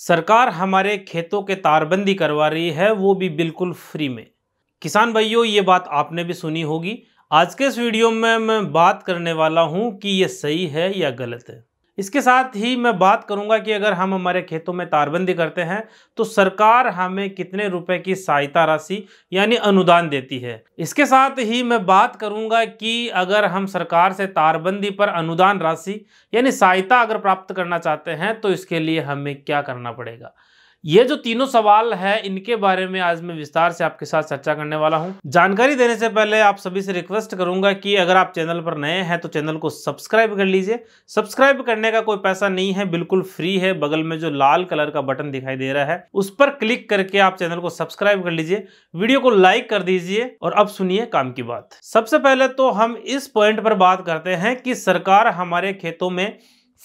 सरकार हमारे खेतों के तारबंदी करवा रही है वो भी बिल्कुल फ्री में किसान भाइयों ये बात आपने भी सुनी होगी आज के इस वीडियो में मैं बात करने वाला हूँ कि ये सही है या गलत है इसके साथ ही मैं बात करूंगा कि अगर हम हमारे खेतों में तारबंदी करते हैं तो सरकार हमें कितने रुपए की सहायता राशि यानी अनुदान देती है इसके साथ ही मैं बात करूंगा कि अगर हम सरकार से तारबंदी पर अनुदान राशि यानी सहायता अगर प्राप्त करना चाहते हैं तो इसके लिए हमें क्या करना पड़ेगा ये जो तीनों सवाल हैं इनके बारे में आज मैं विस्तार से आपके साथ चर्चा करने वाला हूं जानकारी देने से पहले आप सभी से रिक्वेस्ट करूंगा कि अगर आप चैनल पर नए हैं तो चैनल को सब्सक्राइब कर लीजिए सब्सक्राइब करने का कोई पैसा नहीं है बिल्कुल फ्री है बगल में जो लाल कलर का बटन दिखाई दे रहा है उस पर क्लिक करके आप चैनल को सब्सक्राइब कर लीजिए वीडियो को लाइक कर दीजिए और अब सुनिए काम की बात सबसे पहले तो हम इस पॉइंट पर बात करते हैं कि सरकार हमारे खेतों में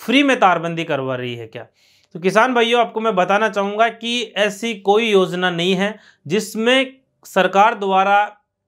फ्री में तारबंदी करवा रही है क्या तो किसान भाइयों आपको मैं बताना चाहूँगा कि ऐसी कोई योजना नहीं है जिसमें सरकार द्वारा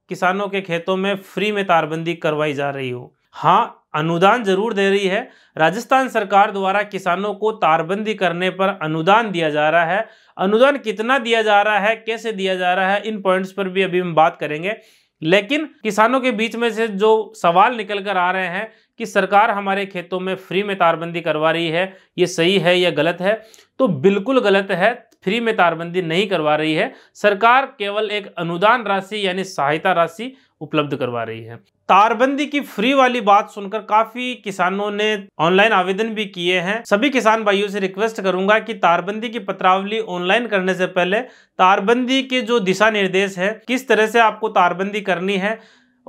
किसानों के खेतों में फ्री में तारबंदी करवाई जा रही हो हाँ अनुदान जरूर दे रही है राजस्थान सरकार द्वारा किसानों को तारबंदी करने पर अनुदान दिया जा रहा है अनुदान कितना दिया जा रहा है कैसे दिया जा रहा है इन पॉइंट्स पर भी अभी हम बात करेंगे लेकिन किसानों के बीच में से जो सवाल निकल कर आ रहे हैं कि सरकार हमारे खेतों में फ्री में तारबंदी करवा रही है ये सही है या गलत है तो बिल्कुल गलत है फ्री में तारबंदी नहीं करवा रही है सरकार केवल एक अनुदान राशि यानी सहायता राशि उपलब्ध करवा रही है तारबंदी की फ्री वाली बात सुनकर काफी किसानों ने ऑनलाइन आवेदन भी किए हैं सभी किसान भाइयों से रिक्वेस्ट करूंगा कि तारबंदी की पत्रावली ऑनलाइन करने से पहले तारबंदी के जो दिशा निर्देश है किस तरह से आपको तारबंदी करनी है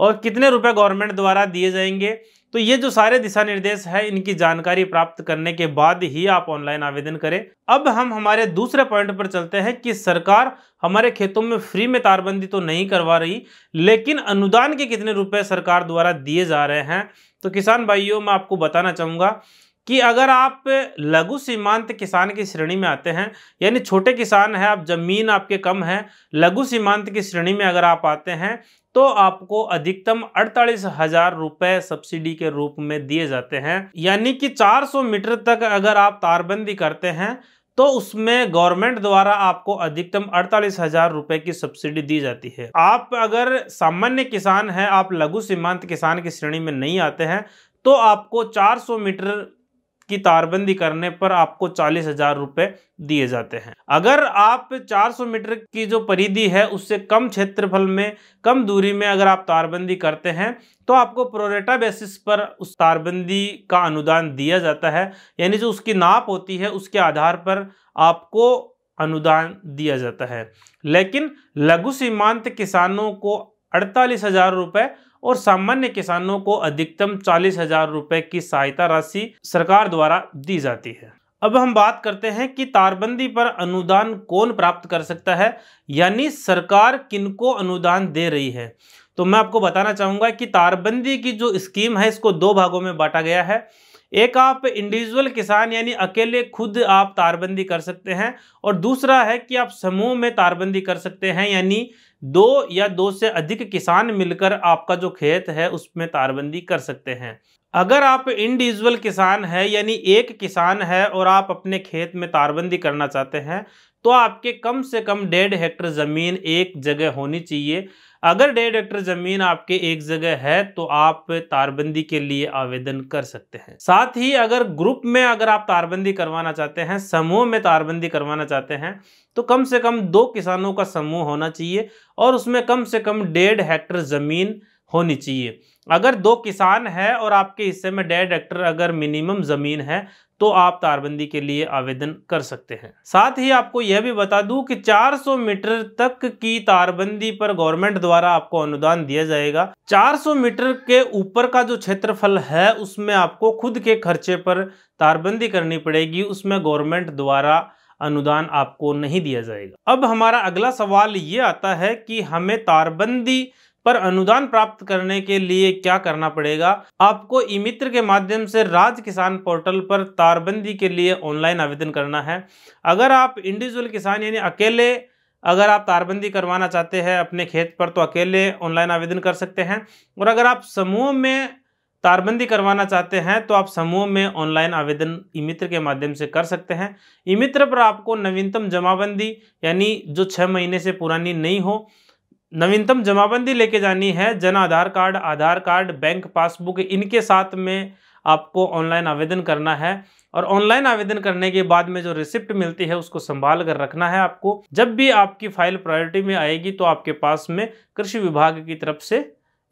और कितने रुपए गवर्नमेंट द्वारा दिए जाएंगे तो ये जो सारे दिशा निर्देश है इनकी जानकारी प्राप्त करने के बाद ही आप ऑनलाइन आवेदन करें अब हम हमारे दूसरे पॉइंट पर चलते हैं कि सरकार हमारे खेतों में फ्री में तारबंदी तो नहीं करवा रही लेकिन अनुदान के कितने रुपए सरकार द्वारा दिए जा रहे हैं तो किसान भाइयों मैं आपको बताना चाहूँगा कि अगर आप लघु सीमांत किसान की श्रेणी में आते हैं यानी छोटे किसान हैं आप जमीन आपके कम है लघु सीमांत की श्रेणी में अगर आप आते हैं तो आपको अधिकतम अड़तालीस हजार रुपये सब्सिडी के रूप में दिए जाते हैं यानी कि 400 मीटर तक अगर आप तारबंदी करते हैं तो उसमें गवर्नमेंट द्वारा आपको अधिकतम अड़तालीस हजार रुपए की सब्सिडी दी जाती है आप अगर सामान्य किसान हैं आप लघु सीमांत किसान की श्रेणी में नहीं आते हैं तो आपको 400 मीटर की तारबंदी करने पर आपको चालीस हजार रुपये दिए जाते हैं अगर आप 400 मीटर की जो परिधि है उससे कम क्षेत्रफल में कम दूरी में अगर आप तारबंदी करते हैं तो आपको प्रोरेटा बेसिस पर उस तारबंदी का अनुदान दिया जाता है यानी जो उसकी नाप होती है उसके आधार पर आपको अनुदान दिया जाता है लेकिन लघु सीमांत किसानों को अड़तालीस हजार रुपये और सामान्य किसानों को अधिकतम चालीस हजार रुपए की सहायता राशि सरकार द्वारा दी जाती है अब हम बात करते हैं कि तारबंदी पर अनुदान कौन प्राप्त कर सकता है यानी सरकार किनको अनुदान दे रही है तो मैं आपको बताना चाहूंगा कि तारबंदी की जो स्कीम है इसको दो भागों में बांटा गया है एक आप इंडिविजुअल किसान यानी अकेले खुद आप तारबंदी कर सकते हैं और दूसरा है कि आप समूह में तारबंदी कर सकते हैं यानी दो या दो से अधिक किसान मिलकर आपका जो खेत है उसमें तारबंदी कर सकते हैं अगर आप इंडिविजुअल किसान है यानी एक किसान है और आप अपने खेत में तारबंदी करना चाहते हैं तो आपके कम से कम डेढ़ हेक्टर ज़मीन एक जगह होनी चाहिए अगर डेढ़ हेक्टर ज़मीन आपके एक जगह है तो आप तारबंदी के लिए आवेदन कर सकते हैं साथ ही अगर ग्रुप में अगर आप तारबंदी करवाना चाहते हैं समूह में तारबंदी करवाना चाहते हैं तो कम से कम दो किसानों का समूह होना चाहिए और उसमें कम से कम डेढ़ हेक्टर ज़मीन होनी चाहिए अगर दो किसान हैं और आपके हिस्से में डेढ़ हेक्टर अगर मिनिमम ज़मीन है तो आप तारबंदी के लिए आवेदन कर सकते हैं साथ ही आपको यह भी बता दूं कि 400 मीटर तक की तारबंदी पर गवर्नमेंट द्वारा आपको अनुदान दिया जाएगा 400 मीटर के ऊपर का जो क्षेत्रफल है उसमें आपको खुद के खर्चे पर तारबंदी करनी पड़ेगी उसमें गवर्नमेंट द्वारा अनुदान आपको नहीं दिया जाएगा अब हमारा अगला सवाल ये आता है कि हमें तारबंदी पर अनुदान प्राप्त करने के लिए क्या करना पड़ेगा आपको ई मित्र के माध्यम से राज्य किसान पोर्टल पर तारबंदी के लिए ऑनलाइन आवेदन करना है अगर आप इंडिविजुअल किसान यानी अकेले अगर आप तारबंदी करवाना चाहते हैं अपने खेत पर तो अकेले ऑनलाइन आवेदन कर सकते हैं और अगर आप समूह में तारबंदी करवाना चाहते हैं तो आप समूह में ऑनलाइन आवेदन ई मित्र के माध्यम से कर सकते हैं ई मित्र पर आपको नवीनतम जमाबंदी यानी जो छः महीने से पुरानी नहीं हो नवीनतम जमाबंदी लेके जानी है Jan Aadhaar card Aadhaar card bank passbook इनके साथ में आपको ऑनलाइन आवेदन करना है और ऑनलाइन आवेदन करने के बाद में जो रिसिप्ट मिलती है उसको संभाल कर रखना है आपको जब भी आपकी फाइल प्रायोरिटी में आएगी तो आपके पास में कृषि विभाग की तरफ से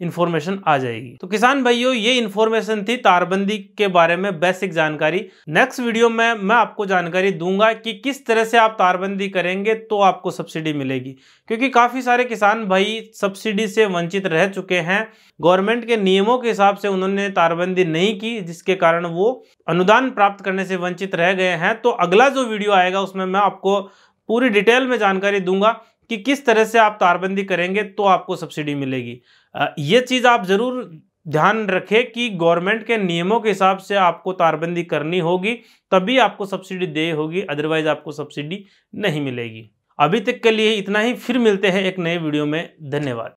इन्फॉर्मेशन आ जाएगी तो किसान भाइयों ये इन्फॉर्मेशन थी तारबंदी के बारे में बेसिक जानकारी नेक्स्ट वीडियो में मैं आपको जानकारी दूंगा कि किस तरह से आप तारबंदी करेंगे तो आपको सब्सिडी मिलेगी क्योंकि काफ़ी सारे किसान भाई सब्सिडी से वंचित रह चुके हैं गवर्नमेंट के नियमों के हिसाब से उन्होंने तारबंदी नहीं की जिसके कारण वो अनुदान प्राप्त करने से वंचित रह गए हैं तो अगला जो वीडियो आएगा उसमें मैं आपको पूरी डिटेल में जानकारी दूंगा कि किस तरह से आप तारबंदी करेंगे तो आपको सब्सिडी मिलेगी ये चीज़ आप ज़रूर ध्यान रखें कि गवर्नमेंट के नियमों के हिसाब से आपको तारबंदी करनी होगी तभी आपको सब्सिडी दे होगी अदरवाइज आपको सब्सिडी नहीं मिलेगी अभी तक के लिए इतना ही फिर मिलते हैं एक नए वीडियो में धन्यवाद